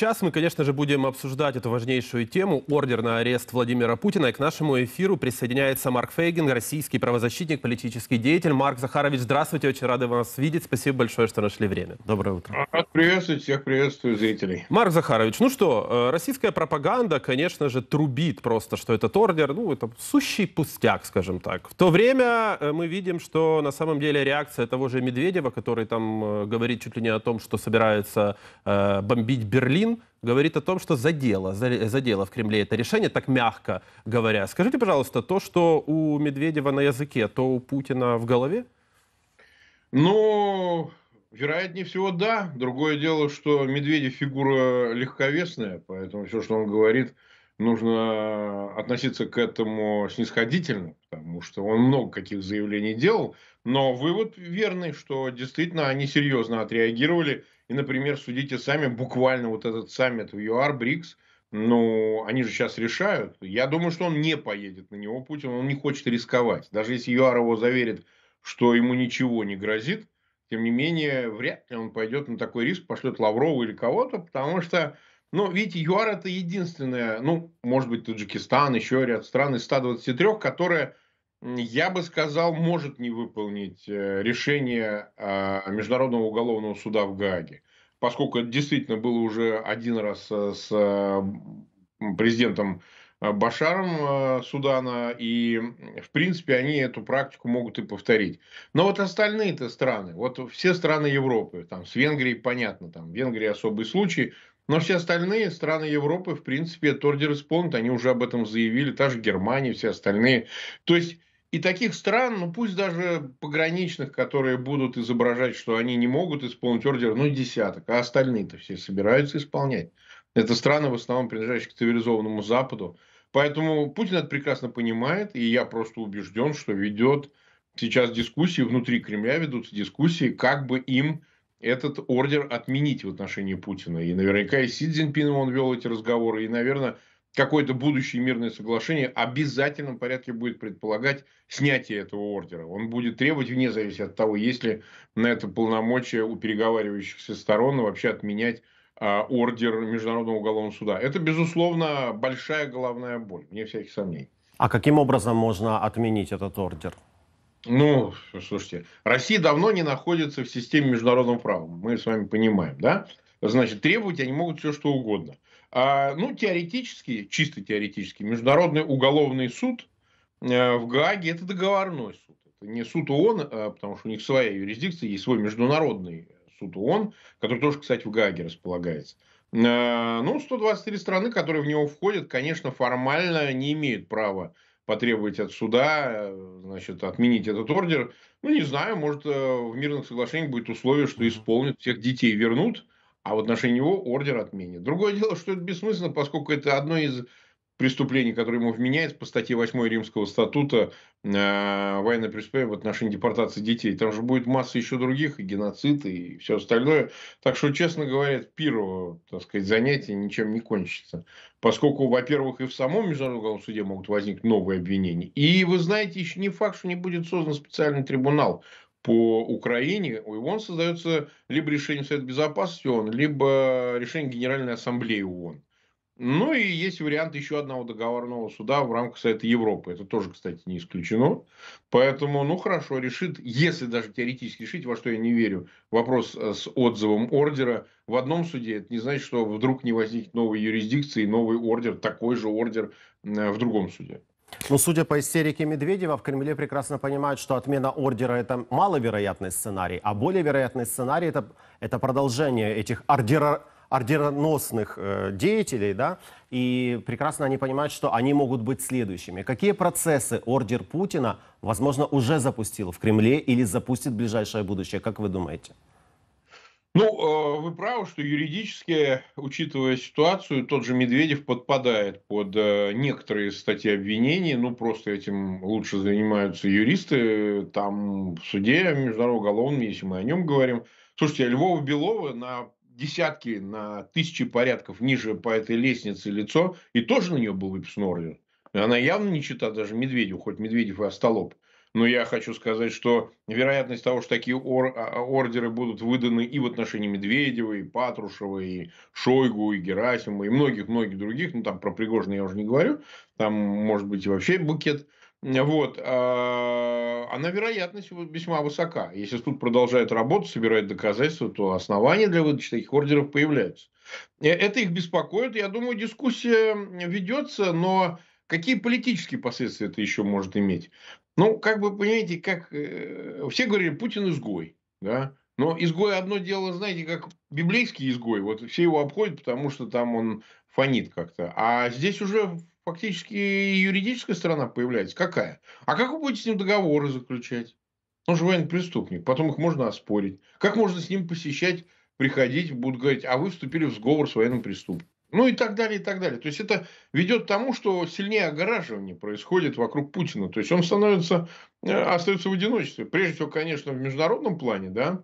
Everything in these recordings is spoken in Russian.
Сейчас мы, конечно же, будем обсуждать эту важнейшую тему – ордер на арест Владимира Путина. И к нашему эфиру присоединяется Марк Фейгин, российский правозащитник, политический деятель. Марк Захарович, здравствуйте, очень рады вас видеть. Спасибо большое, что нашли время. Доброе утро. А, рад приветствовать всех, приветствую зрителей. Марк Захарович, ну что, э, российская пропаганда, конечно же, трубит просто, что этот ордер, ну, это сущий пустяк, скажем так. В то время э, мы видим, что на самом деле реакция того же Медведева, который там э, говорит чуть ли не о том, что собирается бомбить Берлин, Рим говорит о том, что задело, задело в Кремле это решение, так мягко говоря. Скажите, пожалуйста, то, что у Медведева на языке, то у Путина в голове? Ну, вероятнее всего, да. Другое дело, что Медведев фигура легковесная, поэтому все, что он говорит, нужно относиться к этому снисходительно, потому что он много каких заявлений делал – но вывод верный, что действительно они серьезно отреагировали. И, например, судите сами, буквально вот этот саммит в ЮАР, БРИКС, ну, они же сейчас решают. Я думаю, что он не поедет на него, Путин, он не хочет рисковать. Даже если ЮАР его заверит, что ему ничего не грозит, тем не менее, вряд ли он пойдет на такой риск, пошлет Лаврову или кого-то, потому что, ну, видите, ЮАР это единственное, ну, может быть, Таджикистан, еще ряд стран из 123, которые я бы сказал, может не выполнить э, решение а, Международного уголовного суда в Гааге, поскольку это действительно было уже один раз э, с а, президентом а, Башаром Судана, и, в принципе, они эту практику могут и повторить. Но вот остальные-то страны, вот все страны Европы, там, с Венгрией понятно, там, в Венгрии особый случай, но все остальные страны Европы, в принципе, это ордер исполнит, они уже об этом заявили, та же Германия, все остальные. То есть и таких стран, ну пусть даже пограничных, которые будут изображать, что они не могут исполнить ордер, ну десяток, а остальные-то все собираются исполнять. Это страны, в основном принадлежащие к цивилизованному Западу. Поэтому Путин это прекрасно понимает, и я просто убежден, что ведет сейчас дискуссии, внутри Кремля ведутся дискуссии, как бы им этот ордер отменить в отношении Путина. И наверняка и Си Цзиньпином он вел эти разговоры, и, наверное, какое-то будущее мирное соглашение обязательном порядке будет предполагать снятие этого ордера. Он будет требовать, вне зависимости от того, есть ли на это полномочия у переговаривающихся сторон вообще отменять а, ордер Международного уголовного суда. Это, безусловно, большая головная боль, Мне всяких сомнений. А каким образом можно отменить этот ордер? Ну, слушайте, Россия давно не находится в системе международного права, мы с вами понимаем, да? Значит, требовать они могут все, что угодно – а, ну, теоретически, чисто теоретически, Международный уголовный суд э, в Гааге – это договорной суд. Это не суд ООН, а, потому что у них своя юрисдикция, есть свой международный суд ООН, который тоже, кстати, в Гааге располагается. Э, ну, 123 страны, которые в него входят, конечно, формально не имеют права потребовать от суда, э, значит, отменить этот ордер. Ну, не знаю, может, в мирных соглашениях будет условие, что исполнят, всех детей вернут – а в отношении него ордер отменен. Другое дело, что это бессмысленно, поскольку это одно из преступлений, которое ему вменяется по статье 8 Римского статута э, военное преступление в отношении депортации детей. Там же будет масса еще других, и геноцид, и все остальное. Так что, честно говоря, первого так сказать, занятия ничем не кончится. Поскольку, во-первых, и в самом Международном суде могут возникнуть новые обвинения. И, вы знаете, еще не факт, что не будет создан специальный трибунал по Украине, у ООН создается либо решение Совета Безопасности ООН, либо решение Генеральной Ассамблеи ООН. Ну и есть вариант еще одного договорного суда в рамках Совета Европы. Это тоже, кстати, не исключено. Поэтому, ну хорошо, решит, если даже теоретически решить, во что я не верю, вопрос э, с отзывом ордера в одном суде, это не значит, что вдруг не возникнет новой юрисдикции, новый ордер, такой же ордер э, в другом суде. Ну, судя по истерике Медведева, в Кремле прекрасно понимают, что отмена ордера – это маловероятный сценарий, а более вероятный сценарий – это, это продолжение этих ордера, ордероносных э, деятелей, да, и прекрасно они понимают, что они могут быть следующими. Какие процессы ордер Путина, возможно, уже запустил в Кремле или запустит в ближайшее будущее, как вы думаете? Ну, э, вы правы, что юридически, учитывая ситуацию, тот же Медведев подпадает под э, некоторые статьи обвинений. Ну, просто этим лучше занимаются юристы. Там в суде международного уголовного, если мы о нем говорим. Слушайте, Львова Белова на десятки, на тысячи порядков ниже по этой лестнице лицо, и тоже на нее был выписан орден. Она явно не чита даже Медведеву, хоть Медведев и остолоп. Но я хочу сказать, что вероятность того, что такие ор- а, а, ордеры будут выданы и в отношении Медведева, и Патрушева, и Шойгу, и Герасима, и многих-многих других, ну там про Пригожина я уже не говорю, там может быть и вообще букет, вот, а, она вероятность весьма высока. Если суд продолжает работу, собирает доказательства, то основания для выдачи таких ордеров появляются. Э, это их беспокоит. Я думаю, дискуссия ведется, но Какие политические последствия это еще может иметь? Ну, как бы понимаете, как э, все говорили, Путин изгой, да. Но изгой одно дело, знаете, как библейский изгой. Вот все его обходят, потому что там он фонит как-то. А здесь уже фактически юридическая сторона появляется. Какая? А как вы будете с ним договоры заключать? Он же военный преступник. Потом их можно оспорить. Как можно с ним посещать, приходить, будут говорить, а вы вступили в сговор с военным преступником? Ну и так далее, и так далее. То есть это ведет к тому, что сильнее огораживание происходит вокруг Путина. То есть он становится, э, остается в одиночестве. Прежде всего, конечно, в международном плане, да,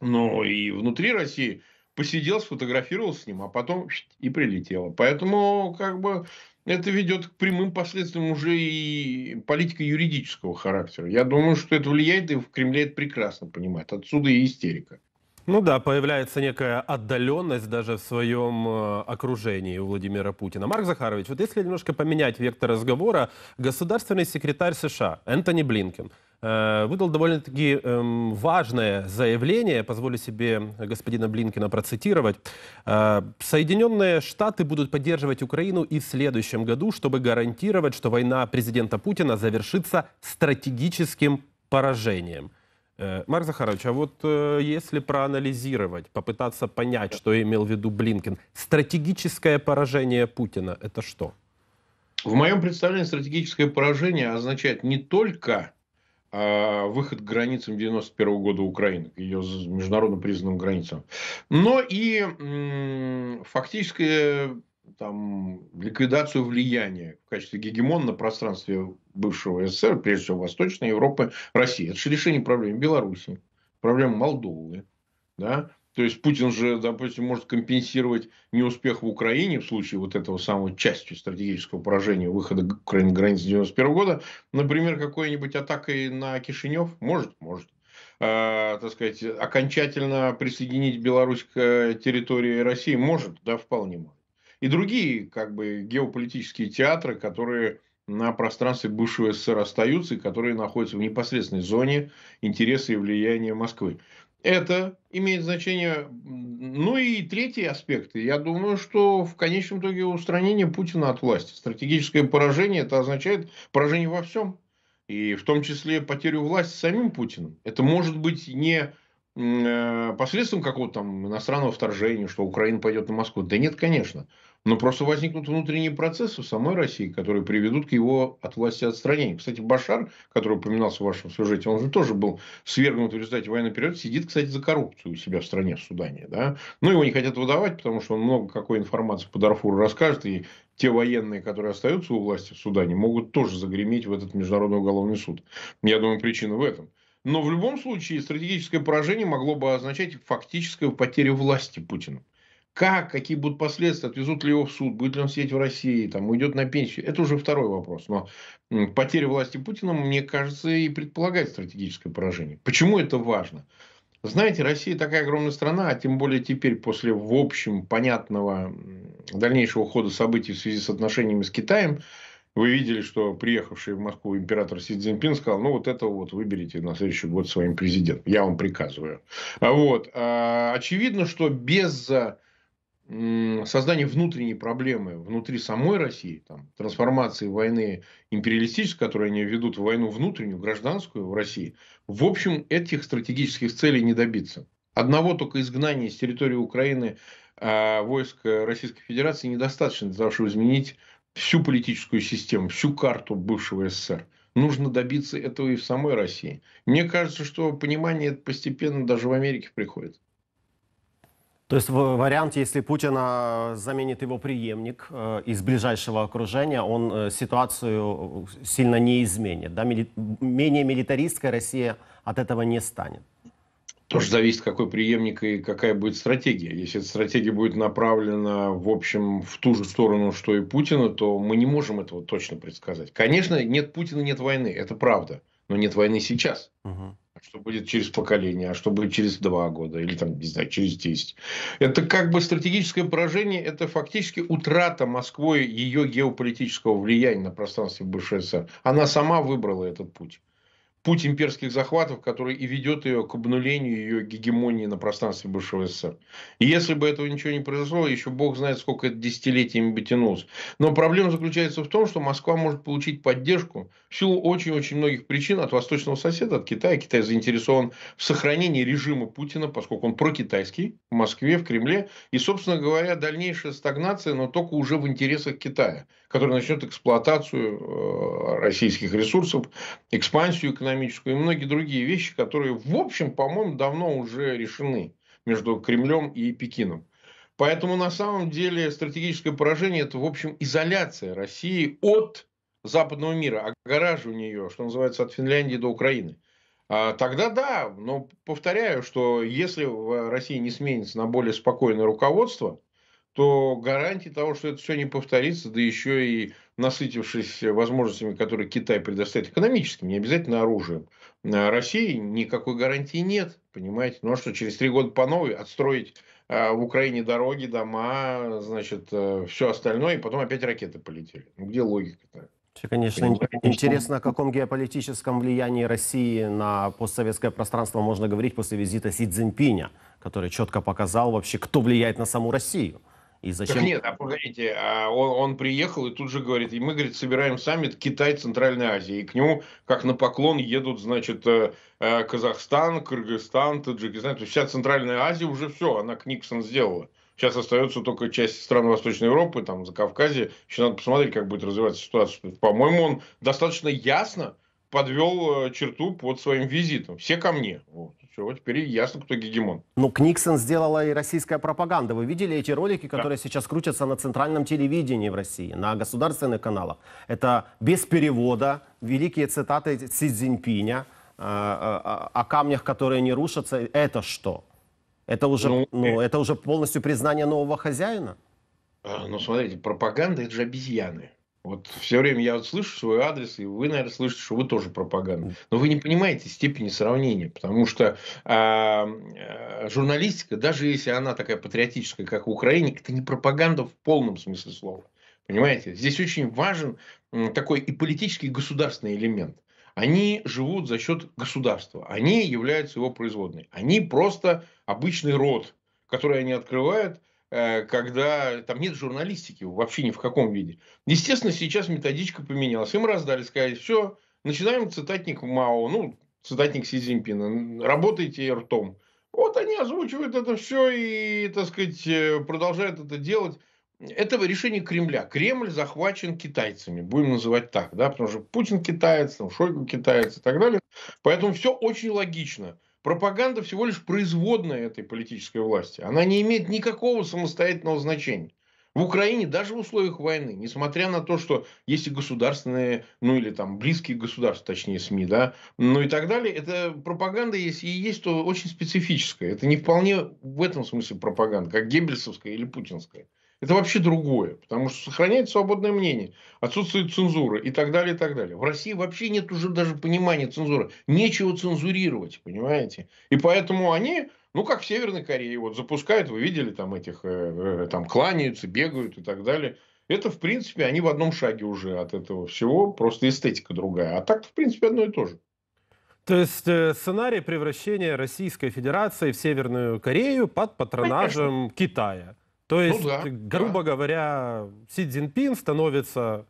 но и внутри России посидел, сфотографировал с ним, а потом и прилетело. Поэтому как бы это ведет к прямым последствиям уже и политика юридического характера. Я думаю, что это влияет, и в Кремле это прекрасно понимает. Отсюда и истерика. Ну да, появляется некая отдаленность даже в своем э, окружении у Владимира Путина. Марк Захарович, вот если немножко поменять вектор разговора, государственный секретарь США Энтони Блинкен э, выдал довольно-таки эм, важное заявление, позволю себе господина Блинкина процитировать. «Э, Соединенные Штаты будут поддерживать Украину и в следующем году, чтобы гарантировать, что война президента Путина завершится стратегическим поражением – Э, Марк Захарович, а вот э, если проанализировать, попытаться понять, что имел в виду Блинкин, стратегическое поражение Путина – это что? В моем представлении стратегическое поражение означает не только а, выход к границам 91 года Украины, к ее международно признанным границам, но и фактическое там, ликвидацию влияния в качестве гегемона на пространстве бывшего СССР, прежде всего Восточной Европы, России. Это же решение проблемы Беларуси, проблемы Молдовы. Да? То есть Путин же, допустим, может компенсировать неуспех в Украине в случае вот этого самого частью стратегического поражения выхода Украины границы 91 года, например, какой-нибудь атакой на Кишинев, может, может. Э, так сказать, окончательно присоединить Беларусь к э, территории России может, да, вполне может и другие как бы геополитические театры, которые на пространстве бывшего СССР остаются и которые находятся в непосредственной зоне интереса и влияния Москвы. Это имеет значение. Ну и третий аспект. Я думаю, что в конечном итоге устранение Путина от власти. Стратегическое поражение – это означает поражение во всем. И в том числе потерю власти самим Путиным. Это может быть не э, посредством какого-то там иностранного вторжения, что Украина пойдет на Москву. Да нет, конечно. Но просто возникнут внутренние процессы в самой России, которые приведут к его от власти отстранению. Кстати, Башар, который упоминался в вашем сюжете, он же тоже был свергнут в результате военного периода, сидит, кстати, за коррупцию у себя в стране, в Судане. Да? Но его не хотят выдавать, потому что он много какой информации по Дарфуру расскажет, и те военные, которые остаются у власти в Судане, могут тоже загреметь в этот Международный уголовный суд. Я думаю, причина в этом. Но в любом случае стратегическое поражение могло бы означать фактическую потерю власти Путину. Как, какие будут последствия, отвезут ли его в суд, будет ли он сидеть в России, там, уйдет на пенсию, это уже второй вопрос. Но потеря власти Путина, мне кажется, и предполагает стратегическое поражение. Почему это важно? Знаете, Россия такая огромная страна, а тем более теперь после, в общем, понятного дальнейшего хода событий в связи с отношениями с Китаем, вы видели, что приехавший в Москву император Си Цзиньпин сказал, ну вот это вот выберите на следующий год своим президентом, я вам приказываю. А вот. А, очевидно, что без а, создание внутренней проблемы внутри самой России, там, трансформации войны империалистической, которую они ведут в войну внутреннюю, гражданскую в России, в общем, этих стратегических целей не добиться. Одного только изгнания с территории Украины э, войск Российской Федерации недостаточно для того, чтобы изменить всю политическую систему, всю карту бывшего СССР. Нужно добиться этого и в самой России. Мне кажется, что понимание это постепенно даже в Америке приходит. То есть вариант, если Путина заменит его преемник э, из ближайшего окружения, он э, ситуацию э, сильно не изменит. Да? Мили... Менее милитаристская Россия от этого не станет. Тоже зависит, какой преемник и какая будет стратегия. Если эта стратегия будет направлена, в общем, в ту же сторону, что и Путина, то мы не можем этого точно предсказать. Конечно, нет Путина, нет войны, это правда. Но нет войны сейчас. Угу что будет через поколение, а что будет через два года или там, не знаю, через десять. Это как бы стратегическое поражение, это фактически утрата Москвы ее геополитического влияния на пространстве бывшего СССР. Она сама выбрала этот путь путь имперских захватов, который и ведет ее к обнулению ее гегемонии на пространстве бывшего СССР. И если бы этого ничего не произошло, еще бог знает, сколько это десятилетиями бы тянулось. Но проблема заключается в том, что Москва может получить поддержку в силу очень-очень многих причин от восточного соседа, от Китая. Китай заинтересован в сохранении режима Путина, поскольку он прокитайский в Москве, в Кремле. И, собственно говоря, дальнейшая стагнация, но только уже в интересах Китая, который начнет эксплуатацию э, российских ресурсов, экспансию экономики экономическую и многие другие вещи, которые, в общем, по-моему, давно уже решены между Кремлем и Пекином. Поэтому на самом деле стратегическое поражение – это, в общем, изоляция России от западного мира, огораживание ее, что называется, от Финляндии до Украины. А тогда да, но повторяю, что если в России не сменится на более спокойное руководство, то гарантии того, что это все не повторится, да еще и насытившись возможностями, которые Китай предоставит экономическим, не обязательно оружием, э, России никакой гарантии нет, понимаете? Ну, а что через три года по новой отстроить э, в Украине дороги, дома, значит, э, все остальное, и потом опять ракеты полетели. Ну, где логика-то? конечно, интересно, о каком геополитическом влиянии России на постсоветское пространство можно говорить после визита Си Цзиньпиня, который четко показал вообще, кто влияет на саму Россию. И зачем... Так нет, а погодите, а он, он приехал и тут же говорит, и мы, говорит, собираем саммит Китай, Центральной Азии. И к нему, как на поклон, едут, значит, э, э, Казахстан, Кыргызстан, Таджикистан. То есть вся Центральная Азия уже все, она Книксон сделала. Сейчас остается только часть стран Восточной Европы, там, за Кавказе. Еще надо посмотреть, как будет развиваться ситуация. По-моему, он достаточно ясно подвел э, черту под своим визитом. Все ко мне. Вот все, теперь ясно, кто гегемон. Ну, Книксон сделала и российская пропаганда. Вы видели эти ролики, которые да. сейчас крутятся на центральном телевидении в России, на государственных каналах? Это без перевода, великие цитаты Си Цзиньпиня э, о, э, э, о камнях, которые не рушатся. Это что? Это уже, ну, ну, э. это уже полностью признание нового хозяина? А, ну, смотрите, пропаганда – это же обезьяны. Вот все время я вот слышу свой адрес, и вы, наверное, слышите, что вы тоже пропаганда. Но вы не понимаете степени сравнения, потому что э, журналистика, даже если она такая патриотическая, как в Украине, это не пропаганда в полном смысле слова. Понимаете? Здесь очень важен такой и политический, и государственный элемент. Они живут за счет государства. Они являются его производной. Они просто обычный род, который они открывают – Э, когда там нет журналистики вообще ни в каком виде. Естественно, сейчас методичка поменялась. Им раздали, сказали, все, начинаем цитатник Мао, ну, цитатник Си Цзиньпина, работайте ртом. Вот они озвучивают это все и, так сказать, э, продолжают это делать. Это решение Кремля. Кремль захвачен китайцами, будем называть так, да, потому что Путин китаец, там, Шойгу китаец и так далее. Поэтому все очень логично. Пропаганда всего лишь производная этой политической власти. Она не имеет никакого самостоятельного значения. В Украине даже в условиях войны, несмотря на то, что есть и государственные, ну или там близкие государства, точнее СМИ, да, ну и так далее, это пропаганда, есть и есть, то очень специфическая. Это не вполне в этом смысле пропаганда, как геббельсовская или путинская. Это вообще другое, потому что сохраняется свободное мнение, отсутствует цензура и так далее, и так далее. В России вообще нет уже даже понимания цензуры. Нечего цензурировать, понимаете? И поэтому они, ну, как в Северной Корее, вот запускают, вы видели, там этих, э, э там кланяются, бегают и так далее. Это, в принципе, они в одном шаге уже от этого всего, просто эстетика другая. А так в принципе, одно и то же. То есть э, сценарий превращения Российской Федерации в Северную Корею под патронажем Конечно. Китая. То ну есть, ну, да, грубо да. говоря, Си Цзиньпин становится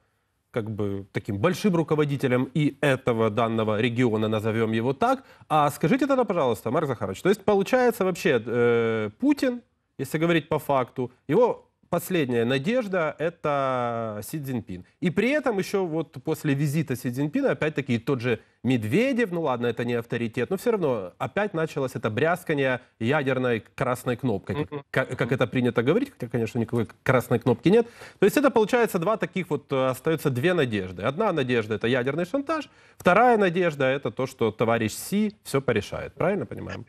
как бы таким большим руководителем и этого данного региона, назовем его так. А скажите тогда, пожалуйста, Марк Захарович, то есть получается вообще э, Путин, если говорить по факту, его последняя надежда – это Си Цзиньпин. И при этом еще вот после визита Си Цзиньпина опять-таки тот же Медведев, ну ладно, это не авторитет, но все равно опять началось это брясканье ядерной красной кнопкой, как, как это принято говорить, хотя, конечно, никакой красной кнопки нет. То есть это получается два таких вот, э, остается две надежды. Одна надежда – это ядерный шантаж, вторая надежда – это то, что товарищ Си все порешает. Правильно понимаем?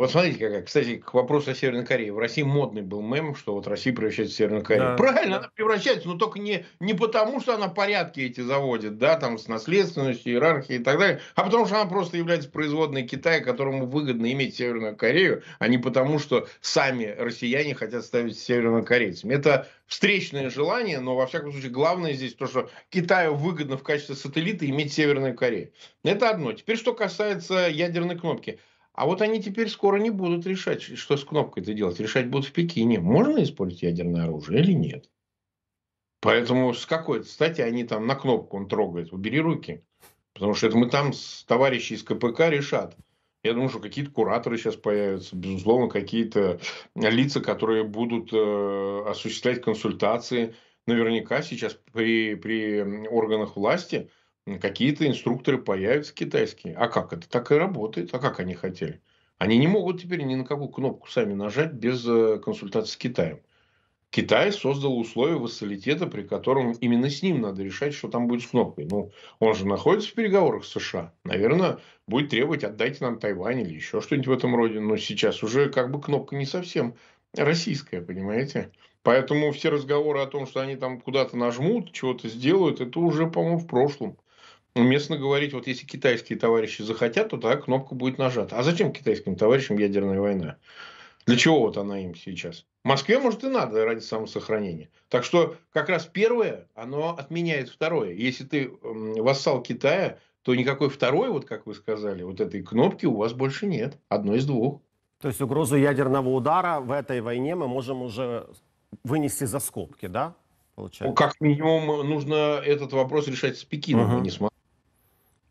Вот смотрите, как, кстати, к вопросу о Северной Корее. В России модный был мем, что вот Россия превращается в Северную Корею. Да. Правильно, она превращается, но только не, не потому, что она порядки эти заводит, да, там с наследственностью, иерархией и так далее, а потому что она просто является производной Китая, которому выгодно иметь Северную Корею, а не потому, что сами россияне хотят ставить севернокорейцами. Это встречное желание, но во всяком случае главное здесь то, что Китаю выгодно в качестве сателлита иметь Северную Корею. Это одно. Теперь что касается ядерной кнопки. А вот они теперь скоро не будут решать, что с кнопкой это делать. Решать будут в Пекине, можно использовать ядерное оружие или нет. Поэтому с какой-то стати они там на кнопку он трогает. Убери руки. Потому что это мы там с товарищи из КПК решат. Я думаю, что какие-то кураторы сейчас появятся, безусловно, какие-то лица, которые будут э, осуществлять консультации. Наверняка сейчас при, при органах власти какие-то инструкторы появятся китайские. А как это? Так и работает. А как они хотели? Они не могут теперь ни на какую кнопку сами нажать без э, консультации с Китаем. Китай создал условия вассалитета, при котором именно с ним надо решать, что там будет с кнопкой. Ну, он же находится в переговорах с США. Наверное, будет требовать, отдайте нам Тайвань или еще что-нибудь в этом роде. Но сейчас уже как бы кнопка не совсем российская, понимаете? Поэтому все разговоры о том, что они там куда-то нажмут, чего-то сделают, это уже, по-моему, в прошлом уместно говорить, вот если китайские товарищи захотят, то тогда кнопка будет нажата. А зачем китайским товарищам ядерная война? Для чего вот она им сейчас? Москве, может, и надо ради самосохранения. Так что как раз первое, оно отменяет второе. Если ты вассал Китая, то никакой второй, вот как вы сказали, вот этой кнопки у вас больше нет. Одно из двух. То есть угрозу ядерного удара в этой войне мы можем уже вынести за скобки, да? Получается. как минимум, нужно этот вопрос решать с Пекином, угу. а не с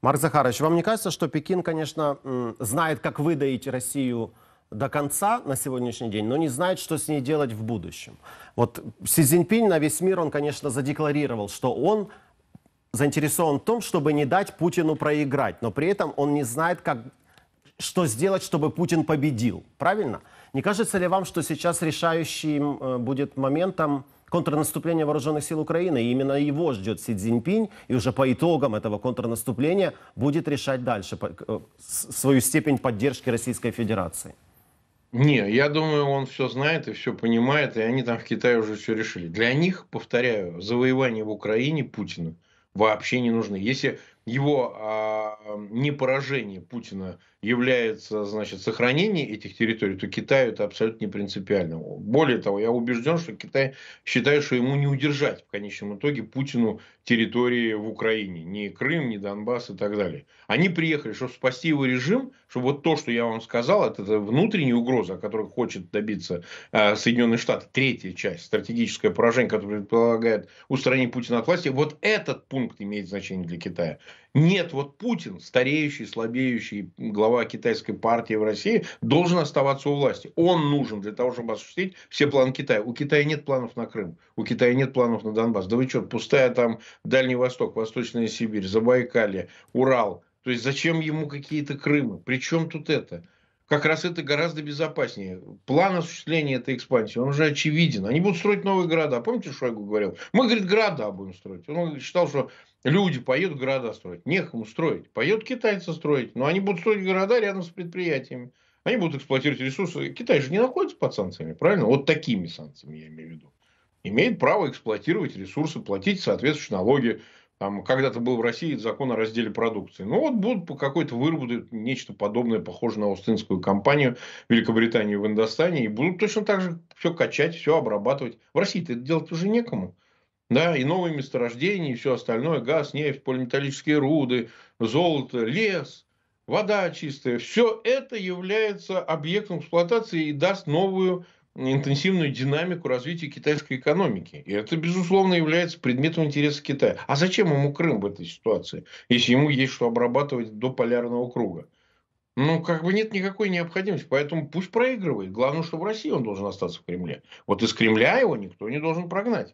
Марк Захарович, вам не кажется, что Пекин, конечно, знает, как выдаить Россию до конца на сегодняшний день, но не знает, что с ней делать в будущем? Вот Си Цзиньпинь на весь мир, он, конечно, задекларировал, что он заинтересован в том, чтобы не дать Путину проиграть, но при этом он не знает, как, что сделать, чтобы Путин победил. Правильно? Не кажется ли вам, что сейчас решающим э, будет моментом Контрнаступление вооруженных сил Украины. И именно его ждет Си Цзиньпинь. И уже по итогам этого контрнаступления будет решать дальше э, свою степень поддержки Российской Федерации. Не, я думаю, он все знает и все понимает, и они там в Китае уже все решили. Для них, повторяю, завоевание в Украине Путина вообще не нужны. Если его а, не поражение Путина является, значит, сохранение этих территорий, то Китаю это абсолютно не принципиально. Более того, я убежден, что Китай считает, что ему не удержать в конечном итоге Путину территории в Украине. Ни Крым, ни Донбасс и так далее. Они приехали, чтобы спасти его режим, чтобы вот то, что я вам сказал, это, это внутренняя угроза, о хочет добиться э, Соединенные Штаты, третья часть, стратегическое поражение, которое предполагает устранение Путина от власти, вот этот пункт имеет значение для Китая. Нет, вот Путин, стареющий, слабеющий глава китайской партии в России, должен оставаться у власти. Он нужен для того, чтобы осуществить все планы Китая. У Китая нет планов на Крым, у Китая нет планов на Донбасс. Да вы что, пустая там Дальний Восток, Восточная Сибирь, Забайкалье, Урал. То есть зачем ему какие-то Крымы? Причем тут это? как раз это гораздо безопаснее. План осуществления этой экспансии, он уже очевиден. Они будут строить новые города. А помните, что я говорил? Мы, говорит, города будем строить. Он считал, что Люди поедут города строить. Некому строить. Поедут китайцы строить. Но они будут строить города рядом с предприятиями. Они будут эксплуатировать ресурсы. Китай же не находится под санкциями, правильно? Вот такими санкциями я имею в виду. Имеет право эксплуатировать ресурсы, платить соответствующие налоги. Там когда-то был в России закон о разделе продукции. Ну вот будут по какой-то выработать нечто подобное, похожее на Остинскую компанию Великобритании в Индостане, и будут точно так же все качать, все обрабатывать. В россии это делать уже некому да, и новые месторождения, и все остальное, газ, нефть, полиметаллические руды, золото, лес, вода чистая, все это является объектом эксплуатации и даст новую интенсивную динамику развития китайской экономики. И это, безусловно, является предметом интереса Китая. А зачем ему Крым в этой ситуации, если ему есть что обрабатывать до полярного круга? Ну, как бы нет никакой необходимости, поэтому пусть проигрывает. Главное, что в России он должен остаться в Кремле. Вот из Кремля его никто не должен прогнать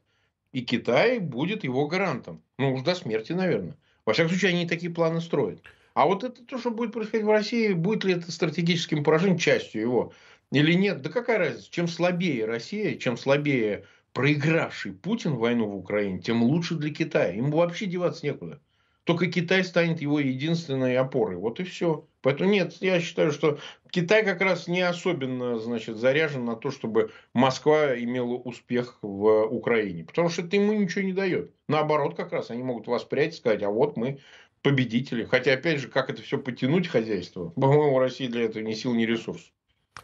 и Китай будет его гарантом. Ну, уж до смерти, наверное. Во всяком случае, они такие планы строят. А вот это то, что будет происходить в России, будет ли это стратегическим поражением, частью его или нет, да какая разница. Чем слабее Россия, чем слабее проигравший Путин войну в Украине, тем лучше для Китая. Ему вообще деваться некуда. Только Китай станет его единственной опорой. Вот и все. Поэтому нет, я считаю, что Китай как раз не особенно значит, заряжен на то, чтобы Москва имела успех в Украине. Потому что это ему ничего не дает. Наоборот, как раз они могут воспрять и сказать, а вот мы победители. Хотя, опять же, как это все потянуть хозяйство? По-моему, у России для этого ни сил, ни ресурсов.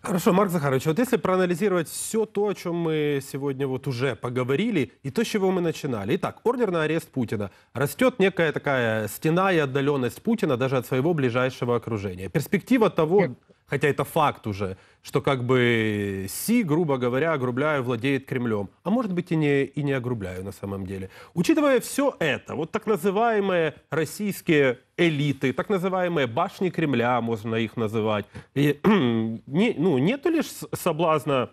Хорошо, Марк Захарович, вот если проанализировать все то, о чем мы сегодня вот уже поговорили, и то, с чего мы начинали. Итак, ордер на арест Путина. Растет некая такая стена и отдаленность Путина даже от своего ближайшего окружения. Перспектива того, хотя это факт уже, что как бы Си, грубо говоря, огрубляю, владеет Кремлем. А может быть и не, и не огрубляю на самом деле. Учитывая все это, вот так называемые российские элиты, так называемые башни Кремля, можно их называть. И, не, ну, нету лишь соблазна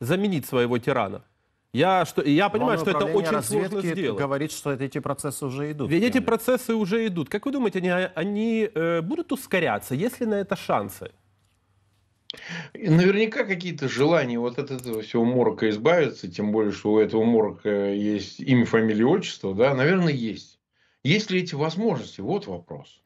заменить своего тирана? Я, что, я понимаю, что это очень сложно сделать. говорит, что эти процессы уже идут. Ведь эти процессы уже идут. Как вы думаете, они, а, они э, будут ускоряться? Есть ли на это шансы? Наверняка какие-то желания вот от этого всего морока избавиться, тем более, что у этого морока э, есть имя, фамилия, отчество, да, наверное, есть. Есть ли эти возможности? Вот вопрос.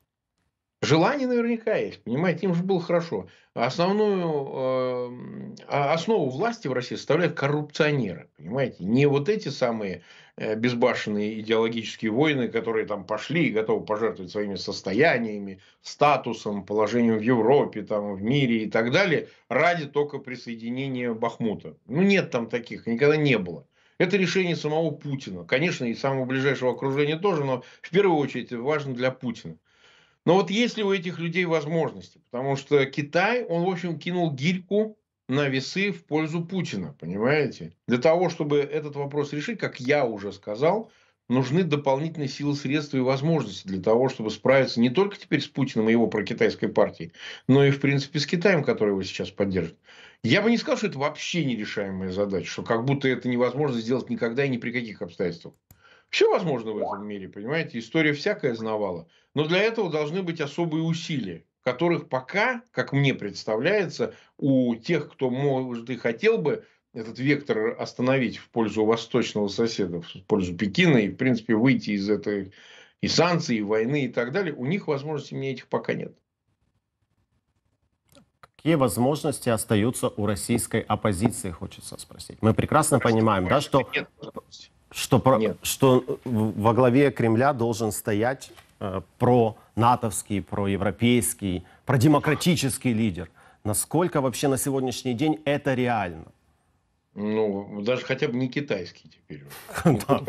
Желание наверняка есть, понимаете, им же было хорошо. Основную э, основу власти в России составляют коррупционеры, понимаете, не вот эти самые э, безбашенные идеологические войны, которые там пошли и готовы пожертвовать своими состояниями, статусом, положением в Европе, там, в мире и так далее, ради только присоединения Бахмута. Ну, нет там таких, никогда не было. Это решение самого Путина. Конечно, и самого ближайшего окружения тоже, но в первую очередь важно для Путина. Но вот есть ли у этих людей возможности? Потому что Китай, он, в общем, кинул гирьку на весы в пользу Путина, понимаете? Для того, чтобы этот вопрос решить, как я уже сказал – нужны дополнительные силы, средства и возможности для того, чтобы справиться не только теперь с Путиным и его прокитайской партией, но и, в принципе, с Китаем, который его сейчас поддержит. Я бы не сказал, что это вообще нерешаемая задача, что как будто это невозможно сделать никогда и ни при каких обстоятельствах. Все возможно в этом мире, понимаете, история всякая знавала. Но для этого должны быть особые усилия, которых пока, как мне представляется, у тех, кто может и хотел бы этот вектор остановить в пользу восточного соседа, в пользу Пекина и, в принципе, выйти из этой и санкций, и войны и так далее, у них возможностей мне этих пока нет. Какие возможности остаются у российской оппозиции, хочется спросить. Мы прекрасно, прекрасно понимаем, да, что, нет, что, про, нет. что во главе Кремля должен стоять э, про-натовский, про демократический лидер. Насколько вообще на сегодняшний день это реально? Ну, даже хотя бы не китайский теперь.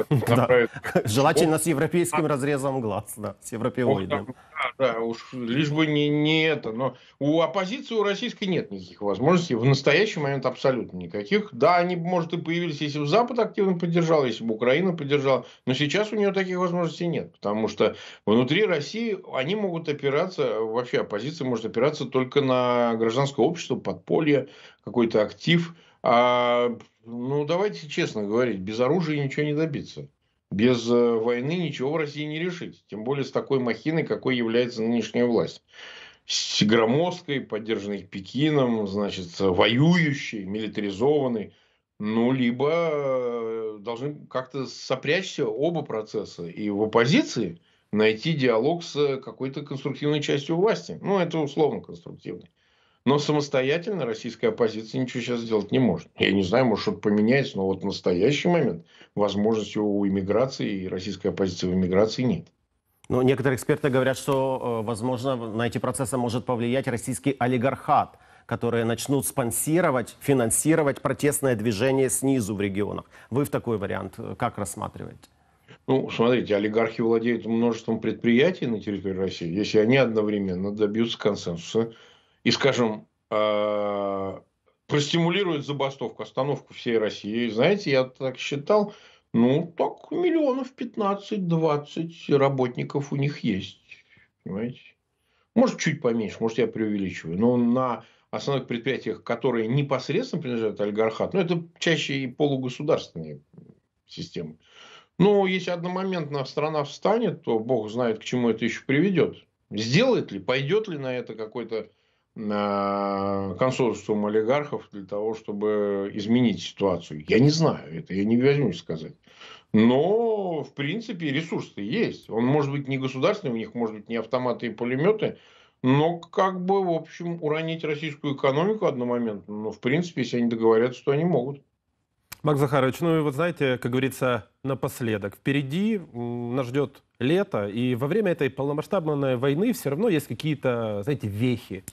Желательно с европейским разрезом глаз, да, с европеоидом. Да, уж лишь бы не, не это. Но у оппозиции у российской нет никаких возможностей. В настоящий момент абсолютно никаких. Да, они, может, и появились, если бы Запад активно поддержал, если бы Украина поддержала. Но сейчас у нее таких возможностей нет. Потому что внутри России они могут опираться, вообще оппозиция может опираться только на гражданское общество, подполье, какой-то актив – а, ну, давайте честно говорить, без оружия ничего не добиться. Без э, войны ничего в России не решить. Тем более с такой махиной, какой является нынешняя власть. С громоздкой, поддержанной Пекином, значит, воюющей, милитаризованной. Ну, либо э, должны как-то сопрячься оба процесса. И в оппозиции найти диалог с э, какой-то конструктивной частью власти. Ну, это условно конструктивный. Но самостоятельно российская оппозиция ничего сейчас сделать не может. Я не знаю, может что-то поменяется, но вот в настоящий момент возможности у иммиграции и российской оппозиции в иммиграции нет. Но некоторые эксперты говорят, что, э, возможно, на эти процессы может повлиять российский олигархат, которые начнут спонсировать, финансировать протестное движение снизу в регионах. Вы в такой вариант э, как рассматриваете? Ну, смотрите, олигархи владеют множеством предприятий на территории России. Если они одновременно добьются консенсуса и, скажем, э, простимулирует забастовку, остановку всей России. И, знаете, я так считал, ну, так миллионов 15-20 работников у них есть. Понимаете? Может, чуть поменьше, может, я преувеличиваю. Но на основных предприятиях, которые непосредственно принадлежат олигархату, ну, это чаще и полугосударственные системы. Но если одномоментно страна встанет, то бог знает, к чему это еще приведет. Сделает ли, пойдет ли на это какой-то Э, консорциум олигархов для того, чтобы изменить ситуацию. Я не знаю, это я не возьмусь сказать. Но, в принципе, ресурсы есть. Он может быть не государственный, у них может быть не автоматы и пулеметы, но как бы, в общем, уронить российскую экономику одномоментно, Но ну, в принципе, если они договорятся, то они могут. Макс Захарович, ну и вот знаете, как говорится, напоследок. Впереди нас ждет лето, и во время этой полномасштабной войны все равно есть какие-то, знаете, вехи.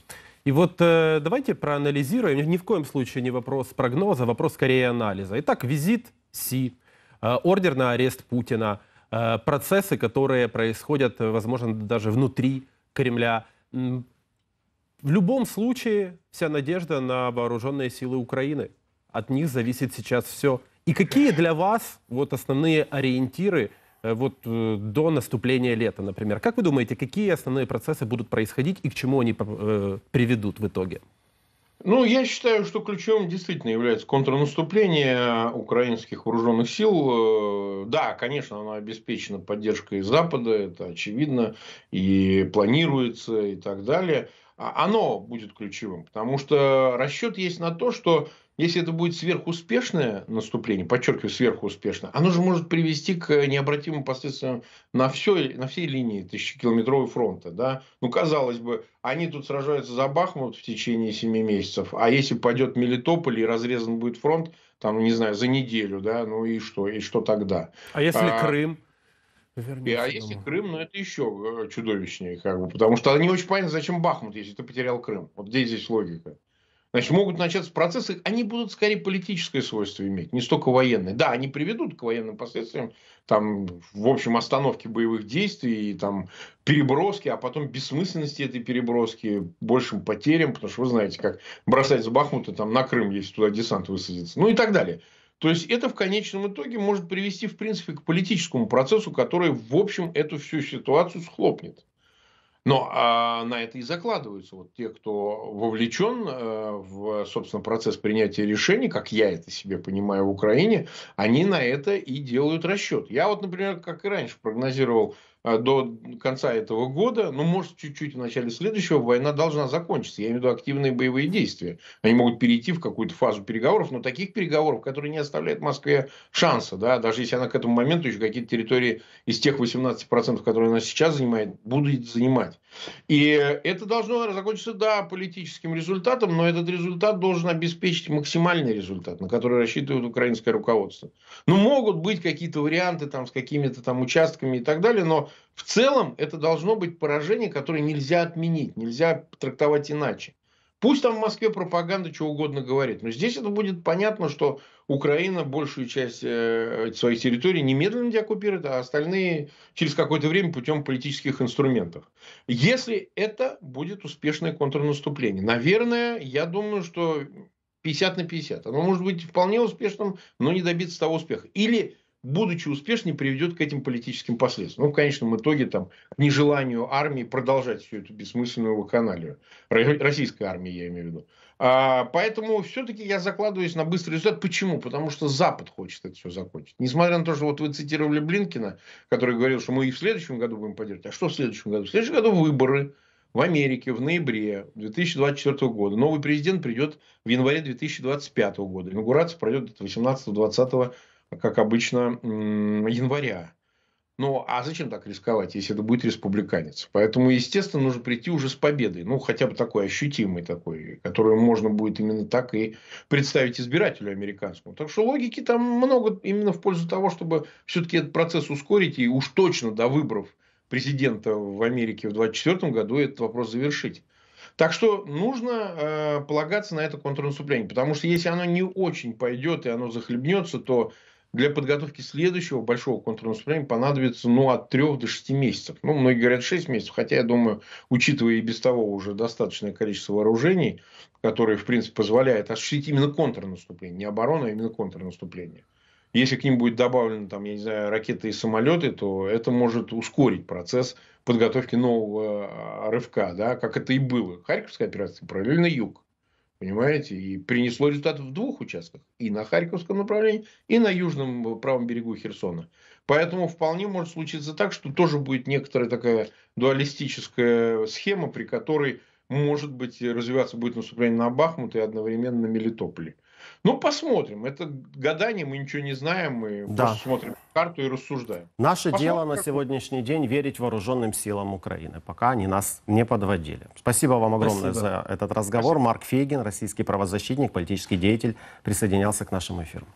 И вот э, давайте проанализируем, ни в коем случае не вопрос прогноза, вопрос скорее анализа. Итак, визит Си, э, ордер на арест Путина, э, процессы, которые происходят, э, возможно, даже внутри Кремля. В любом случае вся надежда на вооруженные силы Украины. От них зависит сейчас все. И какие для вас вот основные ориентиры – Э, вот э, до наступления лета, например. Как вы думаете, какие основные процессы будут происходить и к чему они э, приведут в итоге? Ну, я считаю, что ключевым действительно является контрнаступление украинских вооруженных сил. Да, конечно, оно обеспечено поддержкой Запада, это очевидно, и планируется и так далее. А оно будет ключевым, потому что расчет есть на то, что если это будет сверхуспешное наступление, подчеркиваю, сверхуспешное, оно же может привести к необратимым последствиям на, все, на всей линии тысячекилометровой фронта. Да? Ну, казалось бы, они тут сражаются за Бахмут в течение 7 месяцев, а если пойдет Мелитополь и разрезан будет фронт, там, не знаю, за неделю, да, ну и что, и что тогда? А если а... Крым? Вернись, а если Крым, ну это еще э, чудовищнее, как бы, потому что не очень понятно, зачем Бахмут, если ты потерял Крым. Вот где здесь логика? Значит, могут начаться процессы, они будут скорее политическое свойство иметь, не столько военное. Да, они приведут к военным последствиям, там, в общем, остановке боевых действий, и, там, переброски, а потом бессмысленности этой переброски, большим потерям, потому что вы знаете, как бросать с Бахмута там, на Крым, если туда десант высадится, ну и так далее. То есть это в конечном итоге может привести, в принципе, к политическому процессу, который, в общем, эту всю ситуацию схлопнет. Но а на это и закладываются вот те, кто вовлечен э, в, собственно, процесс принятия решений, как я это себе понимаю в Украине, они на это и делают расчет. Я вот, например, как и раньше прогнозировал а, до конца этого года, ну, может, чуть-чуть в начале следующего, война должна закончиться. Я имею в виду активные боевые действия. Они могут перейти в какую-то фазу переговоров, но таких переговоров, которые не оставляют Москве шанса, да, даже если она к этому моменту еще какие-то территории из тех 18%, которые она сейчас занимает, будет занимать. И это должно закончиться, да, политическим результатом, но этот результат должен обеспечить максимальный результат, на который рассчитывает украинское руководство. Ну, могут быть какие-то варианты там с какими-то там участками и так далее, но в целом это должно быть поражение, которое нельзя отменить, нельзя трактовать иначе. Пусть там в Москве пропаганда что угодно говорит, но здесь это будет понятно, что Украина большую часть э, своей территории немедленно деоккупирует, а остальные через какое-то время путем политических инструментов. Если это будет успешное контрнаступление. Наверное, я думаю, что 50 на 50. Оно может быть вполне успешным, но не добиться того успеха. Или будучи успешнее, приведет к этим политическим последствиям. Ну, в конечном итоге, там, к нежеланию армии продолжать всю эту бессмысленную вакханалию. Российской армии, я имею в виду. А, поэтому все-таки я закладываюсь на быстрый результат. Почему? Потому что Запад хочет это все закончить. Несмотря на то, что вот вы цитировали Блинкина, который говорил, что мы и в следующем году будем поддерживать. А что в следующем году? В следующем году выборы в Америке в ноябре 2024 года. Новый президент придет в январе 2025 года. Инаугурация пройдет 18-20 как обычно, января. Ну, а зачем так рисковать, если это будет республиканец? Поэтому, естественно, нужно прийти уже с победой. Ну, хотя бы такой ощутимой такой, которую можно будет именно так и представить избирателю американскому. Так что логики там много именно в пользу того, чтобы все-таки этот процесс ускорить и уж точно до выборов президента в Америке в 2024 году этот вопрос завершить. Так что нужно э, полагаться на это контрнаступление, потому что если оно не очень пойдет и оно захлебнется, то для подготовки следующего большого контрнаступления понадобится ну, от 3 до 6 месяцев. Ну, многие говорят 6 месяцев, хотя я думаю, учитывая и без того уже достаточное количество вооружений, которые, в принципе, позволяют осуществить именно контрнаступление, не оборону, а именно контрнаступление. Если к ним будет добавлено, там, я не знаю, ракеты и самолеты, то это может ускорить процесс подготовки нового а, рывка, да, как это и было. Харьковская операция провели на юг. Понимаете? И принесло результат в двух участках. И на Харьковском направлении, и на южном э, правом берегу Херсона. Поэтому вполне может случиться так, что тоже будет некоторая такая дуалистическая схема, при которой, может быть, развиваться будет наступление на Бахмут и одновременно на Мелитополе. Ну, посмотрим. Это гадание, мы ничего не знаем, мы да. просто смотрим карту и рассуждаем. Наше посмотрим, дело на сегодняшний будет. день верить вооруженным силам Украины, пока они нас не подводили. Спасибо вам огромное Спасибо. за этот разговор. Спасибо. Марк Фейгин, российский правозащитник, политический деятель, присоединялся к нашему эфиру.